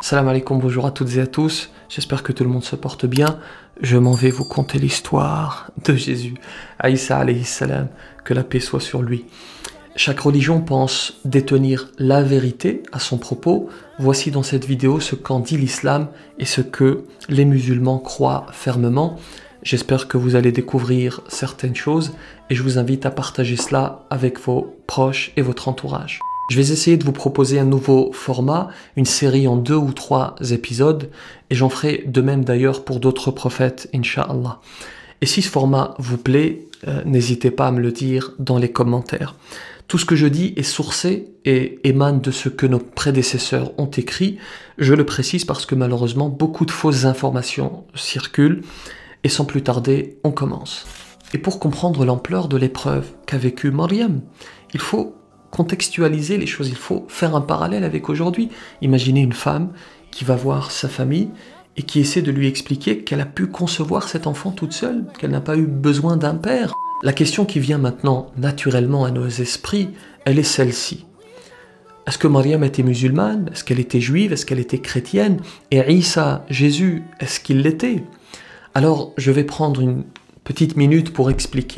Salam alaikum, bonjour à toutes et à tous. J'espère que tout le monde se porte bien. Je m'en vais vous conter l'histoire de Jésus, Aïssa alayhi salam, que la paix soit sur lui. Chaque religion pense détenir la vérité à son propos. Voici dans cette vidéo ce qu'en dit l'islam et ce que les musulmans croient fermement. J'espère que vous allez découvrir certaines choses et je vous invite à partager cela avec vos proches et votre entourage. Je vais essayer de vous proposer un nouveau format, une série en deux ou trois épisodes, et j'en ferai de même d'ailleurs pour d'autres prophètes, inshallah. Et si ce format vous plaît, euh, n'hésitez pas à me le dire dans les commentaires. Tout ce que je dis est sourcé et émane de ce que nos prédécesseurs ont écrit. Je le précise parce que malheureusement, beaucoup de fausses informations circulent. Et sans plus tarder, on commence. Et pour comprendre l'ampleur de l'épreuve qu'a vécue Mariam, il faut contextualiser les choses, il faut faire un parallèle avec aujourd'hui. Imaginez une femme qui va voir sa famille et qui essaie de lui expliquer qu'elle a pu concevoir cet enfant toute seule, qu'elle n'a pas eu besoin d'un père. La question qui vient maintenant naturellement à nos esprits, elle est celle-ci. Est-ce que Mariam était musulmane Est-ce qu'elle était juive Est-ce qu'elle était chrétienne Et Isa, Jésus, est-ce qu'il l'était Alors, je vais prendre une petite minute pour expliquer.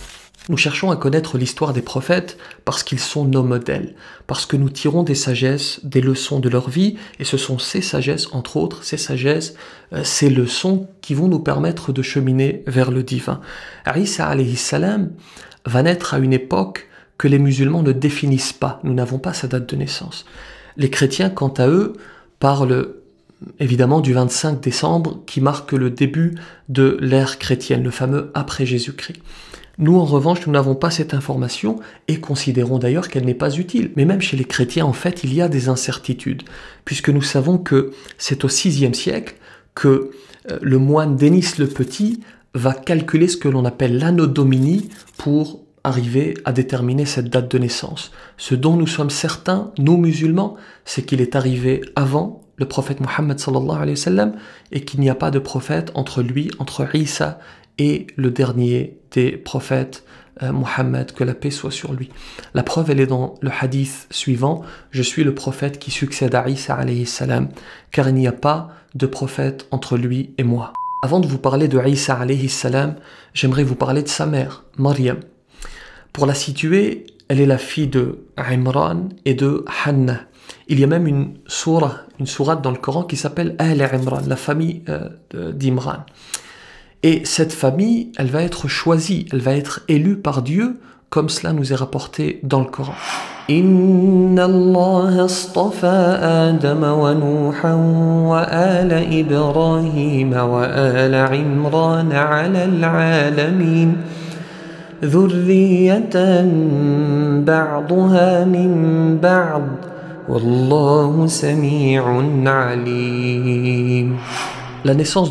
Nous cherchons à connaître l'histoire des prophètes parce qu'ils sont nos modèles, parce que nous tirons des sagesses, des leçons de leur vie, et ce sont ces sagesses, entre autres, ces sagesses, euh, ces leçons qui vont nous permettre de cheminer vers le divin. Isa salam va naître à une époque que les musulmans ne définissent pas. Nous n'avons pas sa date de naissance. Les chrétiens, quant à eux, parlent évidemment du 25 décembre qui marque le début de l'ère chrétienne, le fameux après Jésus-Christ. Nous, en revanche, nous n'avons pas cette information et considérons d'ailleurs qu'elle n'est pas utile. Mais même chez les chrétiens, en fait, il y a des incertitudes, puisque nous savons que c'est au VIe siècle que euh, le moine Denis le Petit va calculer ce que l'on appelle l'anno domini pour arriver à déterminer cette date de naissance. Ce dont nous sommes certains, nous musulmans, c'est qu'il est arrivé avant le prophète Mohammed sallallahu alayhi wa sallam et qu'il n'y a pas de prophète entre lui, entre Isa et le dernier des prophètes, euh, Mohammed, que la paix soit sur lui. La preuve, elle est dans le hadith suivant, je suis le prophète qui succède à Isa alayhi salam, car il n'y a pas de prophète entre lui et moi. Avant de vous parler de Isa alayhi salam, j'aimerais vous parler de sa mère, Maryam. Pour la situer, elle est la fille de Imran et de Hanna. Il y a même une sourate, une sourate dans le Coran qui s'appelle Al Imran, la famille euh, d'Imran. Et cette famille, elle va être choisie, elle va être élue par Dieu, comme cela nous est rapporté dans le Coran. Inna Allah astafa Adam wa wa ala Ibrahim wa ala Imran ala al-alamin. La naissance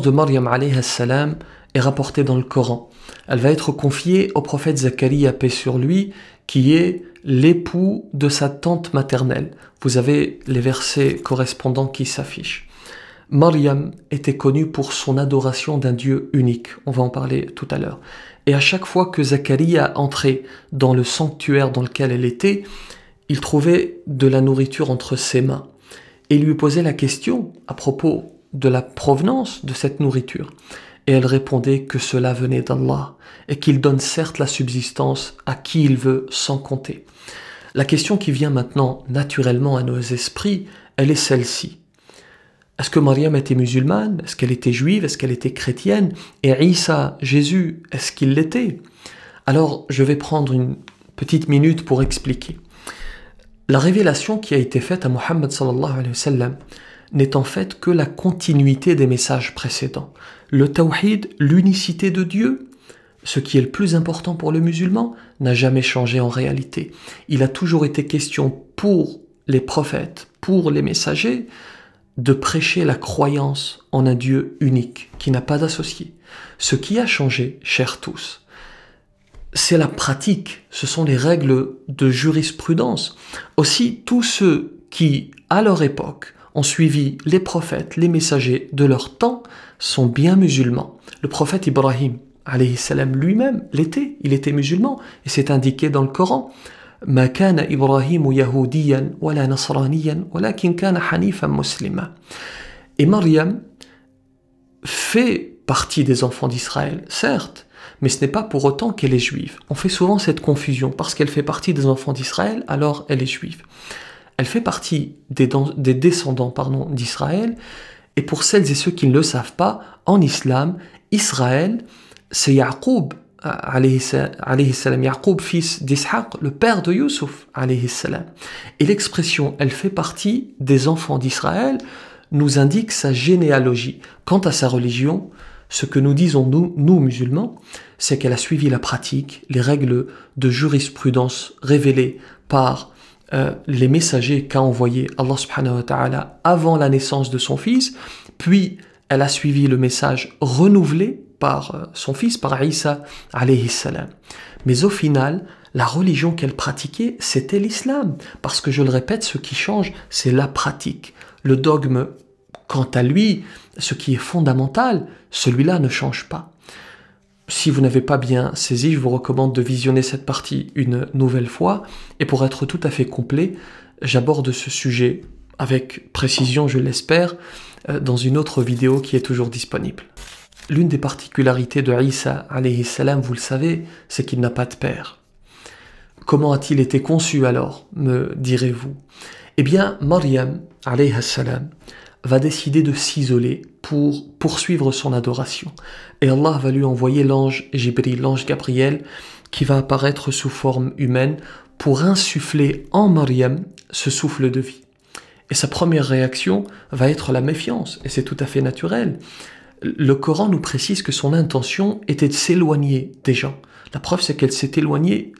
de Maryam alayhi salam est rapportée dans le Coran. Elle va être confiée au prophète Zacharie à paix sur lui, qui est l'époux de sa tante maternelle. Vous avez les versets correspondants qui s'affichent. Maryam était connue pour son adoration d'un Dieu unique. On va en parler tout à l'heure. Et à chaque fois que a entrait dans le sanctuaire dans lequel elle était, il trouvait de la nourriture entre ses mains. Et lui posait la question à propos de la provenance de cette nourriture. Et elle répondait que cela venait d'Allah et qu'il donne certes la subsistance à qui il veut sans compter. La question qui vient maintenant naturellement à nos esprits, elle est celle-ci. Est-ce que Mariam était musulmane Est-ce qu'elle était juive Est-ce qu'elle était chrétienne Et Isa, Jésus, est-ce qu'il l'était Alors, je vais prendre une petite minute pour expliquer. La révélation qui a été faite à Mohammed n'est en fait que la continuité des messages précédents. Le tawhid, l'unicité de Dieu, ce qui est le plus important pour le musulman, n'a jamais changé en réalité. Il a toujours été question pour les prophètes, pour les messagers, de prêcher la croyance en un Dieu unique, qui n'a pas d'associé. Ce qui a changé, chers tous, c'est la pratique, ce sont les règles de jurisprudence. Aussi, tous ceux qui, à leur époque, ont suivi les prophètes, les messagers de leur temps, sont bien musulmans. Le prophète Ibrahim, salam lui-même l'était, il était musulman, et c'est indiqué dans le Coran. Et Mariam fait partie des enfants d'Israël, certes, mais ce n'est pas pour autant qu'elle est juive. On fait souvent cette confusion parce qu'elle fait partie des enfants d'Israël, alors elle est juive. Elle fait partie des, des descendants d'Israël, et pour celles et ceux qui ne le savent pas, en islam, Israël, c'est Yaqub euh, Yaqub, fils d'Ishaq, le père de Yusuf. Et l'expression elle fait partie des enfants d'Israël nous indique sa généalogie. Quant à sa religion, ce que nous disons nous, nous musulmans, c'est qu'elle a suivi la pratique, les règles de jurisprudence révélées par euh, les messagers qu'a envoyés Allah subhanahu wa ta'ala avant la naissance de son fils, puis elle a suivi le message renouvelé par euh, son fils, par Isa alayhi salam. Mais au final, la religion qu'elle pratiquait, c'était l'islam. Parce que je le répète, ce qui change, c'est la pratique. Le dogme, quant à lui, ce qui est fondamental, celui-là ne change pas. Si vous n'avez pas bien saisi, je vous recommande de visionner cette partie une nouvelle fois. Et pour être tout à fait complet, j'aborde ce sujet avec précision, je l'espère, euh, dans une autre vidéo qui est toujours disponible. L'une des particularités de Isa, alayhi salam, vous le savez, c'est qu'il n'a pas de père. Comment a-t-il été conçu alors, me direz-vous Eh bien, Mariam, alayhi salam, va décider de s'isoler pour poursuivre son adoration. Et Allah va lui envoyer l'ange Jibril, l'ange Gabriel, qui va apparaître sous forme humaine pour insuffler en Mariam ce souffle de vie. Et sa première réaction va être la méfiance, et c'est tout à fait naturel le Coran nous précise que son intention était de s'éloigner des gens. La preuve, c'est qu'elle s'est éloignée,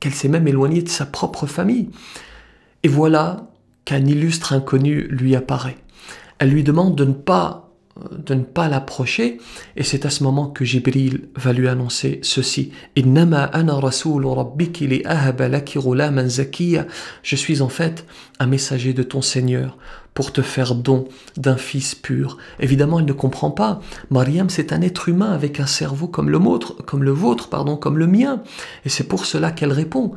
qu'elle s'est même éloignée de sa propre famille. Et voilà qu'un illustre inconnu lui apparaît. Elle lui demande de ne pas de ne pas l'approcher et c'est à ce moment que Jibril va lui annoncer ceci je suis en fait un messager de ton Seigneur pour te faire don d'un fils pur évidemment elle ne comprend pas Mariam c'est un être humain avec un cerveau comme le vôtre comme le vôtre pardon comme le mien et c'est pour cela qu'elle répond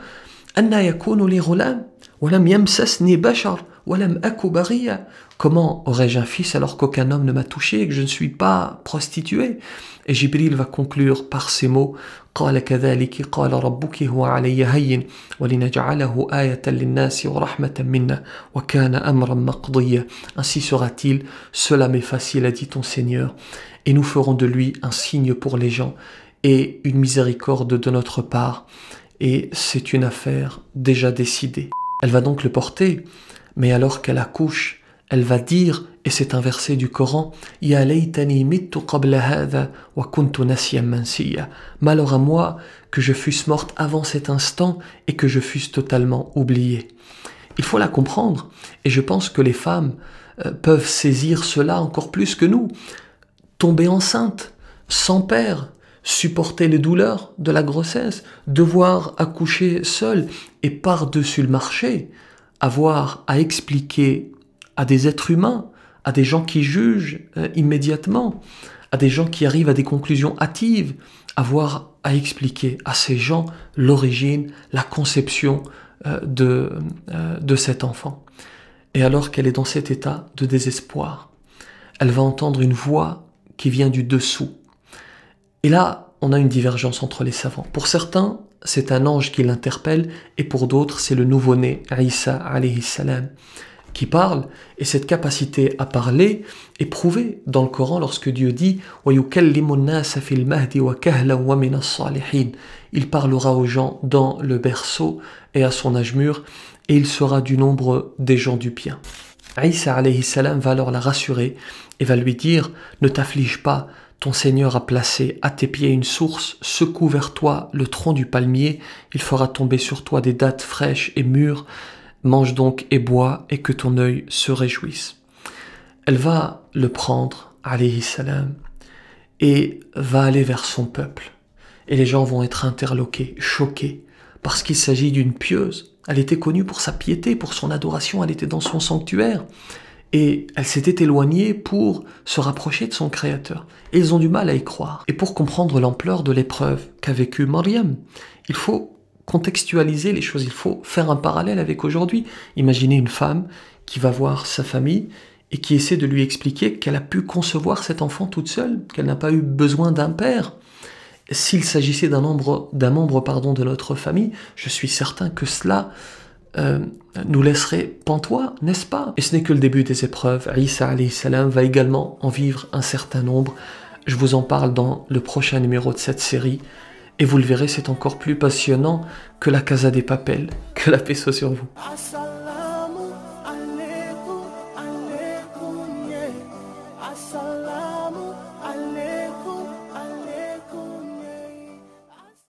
comment aurais-je un fils alors qu'aucun homme ne m'a touché et que je ne suis pas prostituée Et Jibril va conclure par ces mots Ainsi sera-t-il, cela m'est facile, a dit ton Seigneur, et nous ferons de lui un signe pour les gens et une miséricorde de notre part, et c'est une affaire déjà décidée. Elle va donc le porter mais alors qu'elle accouche, elle va dire, et c'est un verset du Coran, Malheur à moi que je fusse morte avant cet instant et que je fusse totalement oubliée. Il faut la comprendre, et je pense que les femmes euh, peuvent saisir cela encore plus que nous. Tomber enceinte, sans père, supporter les douleurs de la grossesse, devoir accoucher seule et par-dessus le marché, avoir à expliquer à des êtres humains, à des gens qui jugent euh, immédiatement, à des gens qui arrivent à des conclusions hâtives, avoir à expliquer à ces gens l'origine, la conception euh, de, euh, de cet enfant. Et alors qu'elle est dans cet état de désespoir, elle va entendre une voix qui vient du dessous. Et là, on a une divergence entre les savants. Pour certains, c'est un ange qui l'interpelle, et pour d'autres, c'est le nouveau-né, Isa alayhi salam, qui parle, et cette capacité à parler est prouvée dans le Coran lorsque Dieu dit Il parlera aux gens dans le berceau et à son âge mûr, et il sera du nombre des gens du bien. Isa alayhi salam va alors la rassurer et va lui dire Ne t'afflige pas, ton Seigneur a placé à tes pieds une source, secoue vers toi le tronc du palmier, il fera tomber sur toi des dattes fraîches et mûres, mange donc et bois, et que ton œil se réjouisse. Elle va le prendre, alayhi salam, et va aller vers son peuple. Et les gens vont être interloqués, choqués, parce qu'il s'agit d'une pieuse. Elle était connue pour sa piété, pour son adoration, elle était dans son sanctuaire et elle s'était éloignée pour se rapprocher de son Créateur. Et ils ont du mal à y croire. Et pour comprendre l'ampleur de l'épreuve qu'a vécue Mariam, il faut contextualiser les choses, il faut faire un parallèle avec aujourd'hui. Imaginez une femme qui va voir sa famille et qui essaie de lui expliquer qu'elle a pu concevoir cet enfant toute seule, qu'elle n'a pas eu besoin d'un père. S'il s'agissait d'un membre, d'un membre pardon, de notre famille, je suis certain que cela euh, nous laisserait pantois, n'est-ce pas Et ce n'est que le début des épreuves. Isa salam va également en vivre un certain nombre. Je vous en parle dans le prochain numéro de cette série. Et vous le verrez, c'est encore plus passionnant que la Casa des Papels. Que la paix soit sur vous.